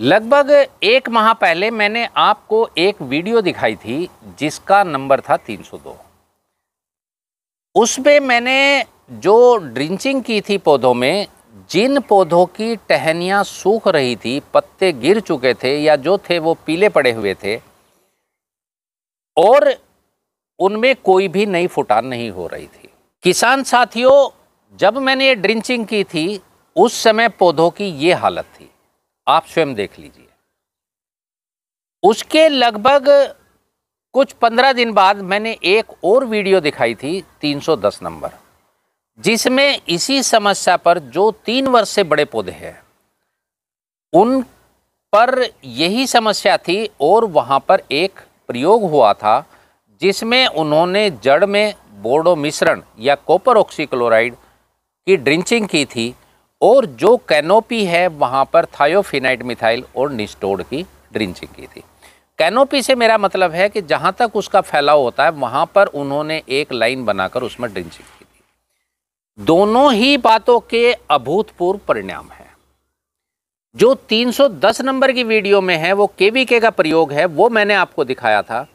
लगभग एक माह पहले मैंने आपको एक वीडियो दिखाई थी जिसका नंबर था 302 उसमें मैंने जो ड्रिंचिंग की थी पौधों में जिन पौधों की टहनियाँ सूख रही थी पत्ते गिर चुके थे या जो थे वो पीले पड़े हुए थे और उनमें कोई भी नई फुटान नहीं हो रही थी किसान साथियों जब मैंने ये ड्रिंचिंग की थी उस समय पौधों की ये हालत थी आप स्वयं देख लीजिए उसके लगभग कुछ पंद्रह दिन बाद मैंने एक और वीडियो दिखाई थी 310 नंबर जिसमें इसी समस्या पर जो तीन वर्ष से बड़े पौधे हैं उन पर यही समस्या थी और वहाँ पर एक प्रयोग हुआ था जिसमें उन्होंने जड़ में बोर्डो मिश्रण या कॉपर ऑक्सीक्लोराइड की ड्रिंचिंग की थी और जो कैनोपी है वहाँ पर थायोफिनाइट मिथाइल और निस्टोड की ड्रिंचिंग की थी कैनोपी से मेरा मतलब है कि जहाँ तक उसका फैलाव होता है वहाँ पर उन्होंने एक लाइन बनाकर उसमें ड्रिंचिंग की थी दोनों ही बातों के अभूतपूर्व परिणाम हैं जो 310 नंबर की वीडियो में है वो के का प्रयोग है वो मैंने आपको दिखाया था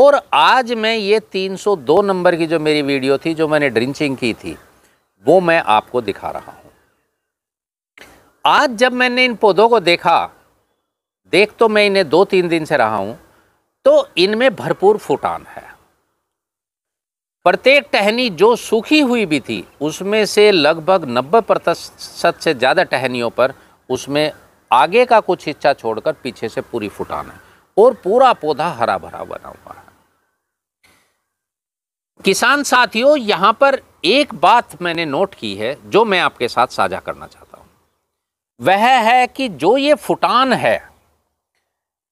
और आज मैं ये 302 नंबर की जो मेरी वीडियो थी जो मैंने ड्रिंचिंग की थी वो मैं आपको दिखा रहा हूँ आज जब मैंने इन पौधों को देखा देख तो मैं इन्हें दो तीन दिन से रहा हूं तो इनमें भरपूर फूटान है प्रत्येक टहनी जो सूखी हुई भी थी उसमें से लगभग नब्बे प्रतिशत से ज़्यादा टहनियों पर उसमें आगे का कुछ हिस्सा छोड़कर पीछे से पूरी फुटान है और पूरा पौधा हरा भरा बना हुआ है किसान साथियों यहां पर एक बात मैंने नोट की है जो मैं आपके साथ साझा करना चाहता वह है कि जो ये फुटान है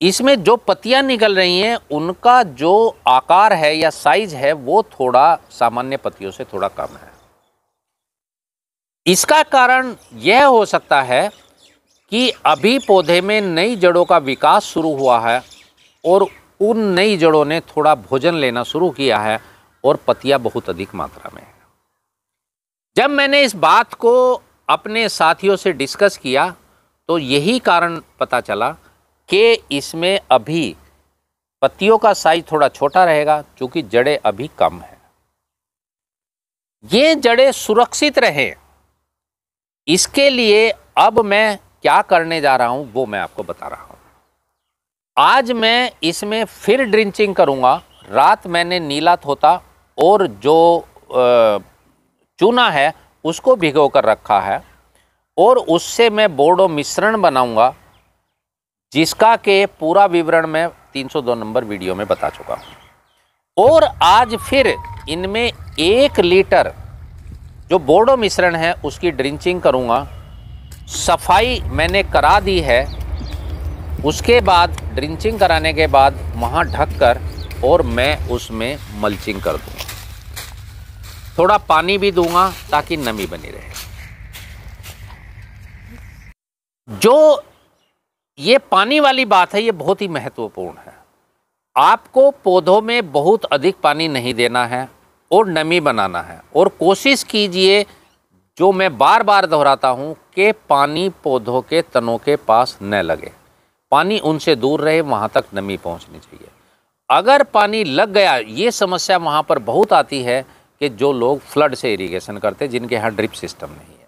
इसमें जो पत्तियां निकल रही हैं उनका जो आकार है या साइज है वो थोड़ा सामान्य पत्तियों से थोड़ा कम है इसका कारण यह हो सकता है कि अभी पौधे में नई जड़ों का विकास शुरू हुआ है और उन नई जड़ों ने थोड़ा भोजन लेना शुरू किया है और पतिया बहुत अधिक मात्रा में है जब मैंने इस बात को अपने साथियों से डिस्कस किया तो यही कारण पता चला कि इसमें अभी पत्तियों का साइज थोड़ा छोटा रहेगा क्योंकि जड़े अभी कम है ये जड़े सुरक्षित रहे इसके लिए अब मैं क्या करने जा रहा हूं वो मैं आपको बता रहा हूं आज मैं इसमें फिर ड्रिंचिंग करूंगा रात मैंने नीला थोता और जो चूना है उसको भिगो कर रखा है और उससे मैं बोर्डो मिश्रण बनाऊंगा जिसका के पूरा विवरण मैं 302 नंबर वीडियो में बता चुका हूँ और आज फिर इनमें एक लीटर जो बोर्डो मिश्रण है उसकी ड्रिंचिंग करूँगा सफाई मैंने करा दी है उसके बाद ड्रिंचिंग कराने के बाद वहाँ ढक कर और मैं उसमें मल्चिंग कर दूँगा थोड़ा पानी भी दूंगा ताकि नमी बनी रहे जो ये पानी वाली बात है ये बहुत ही महत्वपूर्ण है आपको पौधों में बहुत अधिक पानी नहीं देना है और नमी बनाना है और कोशिश कीजिए जो मैं बार बार दोहराता हूँ कि पानी पौधों के तनों के पास न लगे पानी उनसे दूर रहे वहाँ तक नमी पहुँचनी चाहिए अगर पानी लग गया ये समस्या वहाँ पर बहुत आती है कि जो लोग फ्लड से इरिगेशन करते जिनके यहाँ ड्रिप सिस्टम नहीं है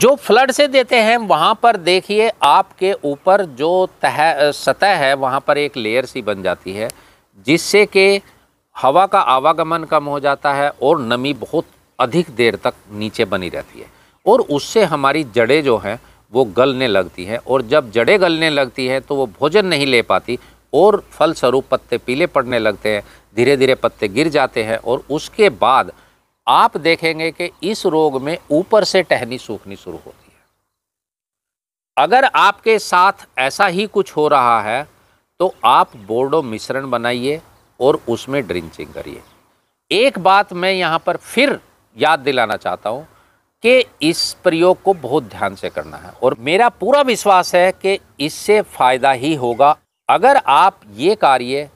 जो फ्लड से देते हैं वहाँ पर देखिए आपके ऊपर जो तह सतह है वहाँ पर एक लेयर सी बन जाती है जिससे कि हवा का आवागमन कम हो जाता है और नमी बहुत अधिक देर तक नीचे बनी रहती है और उससे हमारी जड़ें जो हैं वो गलने लगती हैं और जब जड़ें गलने लगती हैं तो वो भोजन नहीं ले पाती और फल स्वरूप पत्ते पीले पड़ने लगते हैं धीरे धीरे पत्ते गिर जाते हैं और उसके बाद आप देखेंगे कि इस रोग में ऊपर से टहनी सूखनी शुरू होती है अगर आपके साथ ऐसा ही कुछ हो रहा है तो आप बोर्डो मिश्रण बनाइए और उसमें ड्रिंचिंग करिए एक बात मैं यहाँ पर फिर याद दिलाना चाहता हूँ कि इस प्रयोग को बहुत ध्यान से करना है और मेरा पूरा विश्वास है कि इससे फ़ायदा ही होगा अगर आप ये कार्य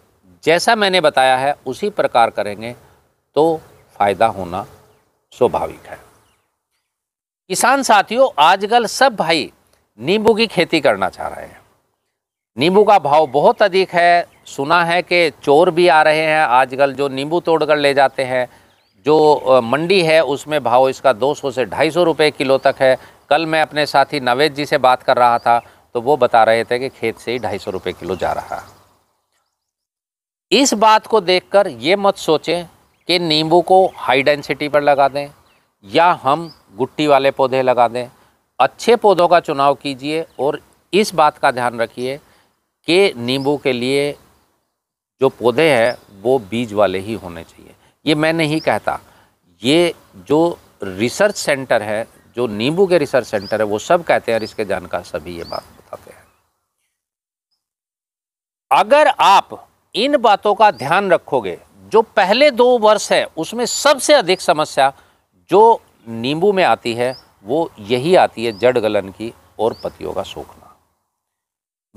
जैसा मैंने बताया है उसी प्रकार करेंगे तो फ़ायदा होना स्वाभाविक है किसान साथियों आजकल सब भाई नींबू की खेती करना चाह रहे हैं नींबू का भाव बहुत अधिक है सुना है कि चोर भी आ रहे हैं आजकल जो नींबू तोड़ कर ले जाते हैं जो मंडी है उसमें भाव इसका 200 से 250 रुपए किलो तक है कल मैं अपने साथी नवेद जी से बात कर रहा था तो वो बता रहे थे कि खेत से ही ढाई सौ रुपये किलो जा रहा इस बात को देखकर ये मत सोचें कि नींबू को हाई डेंसिटी पर लगा दें या हम गुट्टी वाले पौधे लगा दें अच्छे पौधों का चुनाव कीजिए और इस बात का ध्यान रखिए कि नींबू के लिए जो पौधे हैं वो बीज वाले ही होने चाहिए ये मैं नहीं कहता ये जो रिसर्च सेंटर है जो नींबू के रिसर्च सेंटर है वो सब कहते हैं और इसके जानकार सभी ये बात अगर आप इन बातों का ध्यान रखोगे जो पहले दो वर्ष है उसमें सबसे अधिक समस्या जो नींबू में आती है वो यही आती है जड़ गलन की और पतियों का सूखना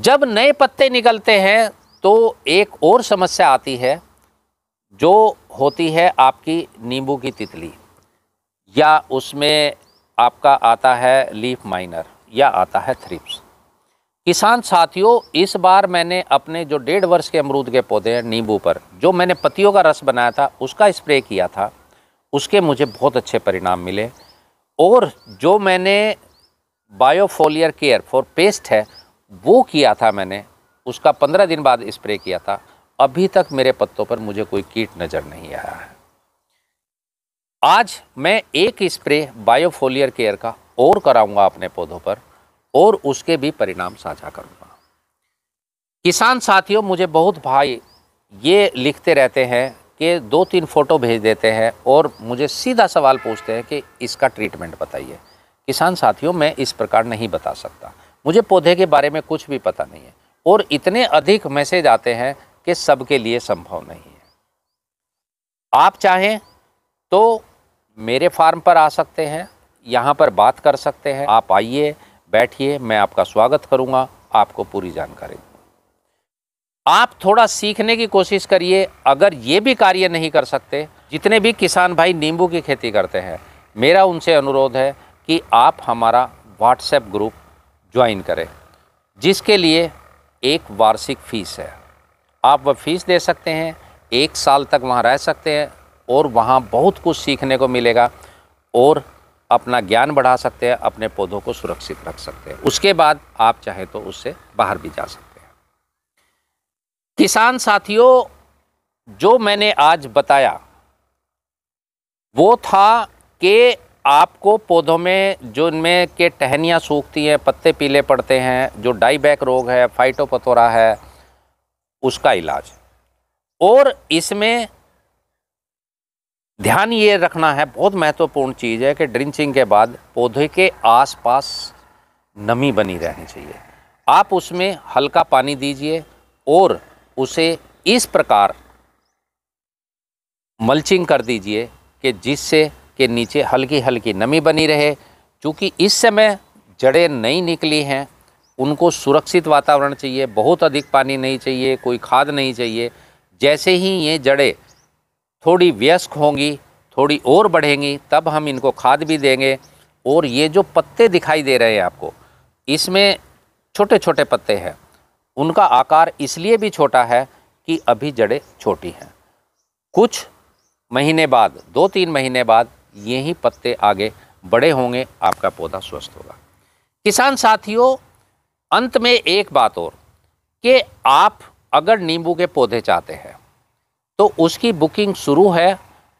जब नए पत्ते निकलते हैं तो एक और समस्या आती है जो होती है आपकी नींबू की तितली या उसमें आपका आता है लीफ माइनर या आता है थ्रिप्स किसान साथियों इस बार मैंने अपने जो डेढ़ वर्ष के अमरूद के पौधे हैं नींबू पर जो मैंने पतियों का रस बनाया था उसका स्प्रे किया था उसके मुझे बहुत अच्छे परिणाम मिले और जो मैंने बायोफोलियर केयर फॉर पेस्ट है वो किया था मैंने उसका पंद्रह दिन बाद स्प्रे किया था अभी तक मेरे पत्तों पर मुझे कोई कीट नज़र नहीं आया है आज मैं एक स्प्रे बायोफोलियर केयर का और कराऊंगा अपने पौधों पर और उसके भी परिणाम साझा करूँगा किसान साथियों मुझे बहुत भाई ये लिखते रहते हैं कि दो तीन फ़ोटो भेज देते हैं और मुझे सीधा सवाल पूछते हैं कि इसका ट्रीटमेंट बताइए किसान साथियों मैं इस प्रकार नहीं बता सकता मुझे पौधे के बारे में कुछ भी पता नहीं है और इतने अधिक मैसेज आते हैं कि सबके लिए संभव नहीं है आप चाहें तो मेरे फार्म पर आ सकते हैं यहाँ पर बात कर सकते हैं आप आइए बैठिए मैं आपका स्वागत करूंगा आपको पूरी जानकारी आप थोड़ा सीखने की कोशिश करिए अगर ये भी कार्य नहीं कर सकते जितने भी किसान भाई नींबू की खेती करते हैं मेरा उनसे अनुरोध है कि आप हमारा व्हाट्सएप ग्रुप ज्वाइन करें जिसके लिए एक वार्षिक फ़ीस है आप वह फ़ीस दे सकते हैं एक साल तक वहाँ रह सकते हैं और वहाँ बहुत कुछ सीखने को मिलेगा और अपना ज्ञान बढ़ा सकते हैं अपने पौधों को सुरक्षित रख सकते हैं उसके बाद आप चाहें तो उससे बाहर भी जा सकते हैं किसान साथियों जो मैंने आज बताया वो था कि आपको पौधों में जो इनमें के टहनियाँ सूखती हैं पत्ते पीले पड़ते हैं जो डाईबैक रोग है फाइटोपथोरा है उसका इलाज और इसमें ध्यान ये रखना है बहुत महत्वपूर्ण चीज़ है कि ड्रिंचिंग के बाद पौधे के आसपास नमी बनी रहनी चाहिए आप उसमें हल्का पानी दीजिए और उसे इस प्रकार मल्चिंग कर दीजिए कि जिससे के नीचे हल्की हल्की नमी बनी रहे क्योंकि इस समय जड़ें नहीं निकली हैं उनको सुरक्षित वातावरण चाहिए बहुत अधिक पानी नहीं चाहिए कोई खाद नहीं चाहिए जैसे ही ये जड़ें थोड़ी व्यस्क होंगी थोड़ी और बढ़ेंगी तब हम इनको खाद भी देंगे और ये जो पत्ते दिखाई दे रहे हैं आपको इसमें छोटे छोटे पत्ते हैं उनका आकार इसलिए भी छोटा है कि अभी जड़ें छोटी हैं कुछ महीने बाद दो तीन महीने बाद यही पत्ते आगे बड़े होंगे आपका पौधा स्वस्थ होगा किसान साथियों अंत में एक बात और कि आप अगर नींबू के पौधे चाहते हैं तो उसकी बुकिंग शुरू है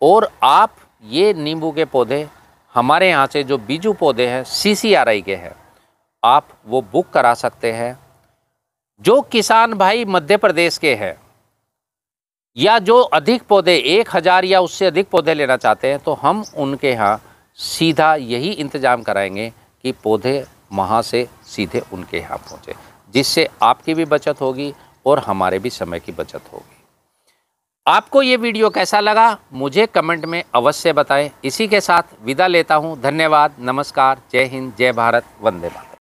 और आप ये नींबू के पौधे हमारे यहाँ से जो बीजू पौधे हैं सीसीआरआई के हैं आप वो बुक करा सकते हैं जो किसान भाई मध्य प्रदेश के हैं या जो अधिक पौधे एक हज़ार या उससे अधिक पौधे लेना चाहते हैं तो हम उनके यहाँ सीधा यही इंतज़ाम कराएंगे कि पौधे वहाँ से सीधे उनके यहाँ पहुँचे जिससे आपकी भी बचत होगी और हमारे भी समय की बचत होगी आपको ये वीडियो कैसा लगा मुझे कमेंट में अवश्य बताएं इसी के साथ विदा लेता हूँ धन्यवाद नमस्कार जय हिंद जय भारत वंदे भारत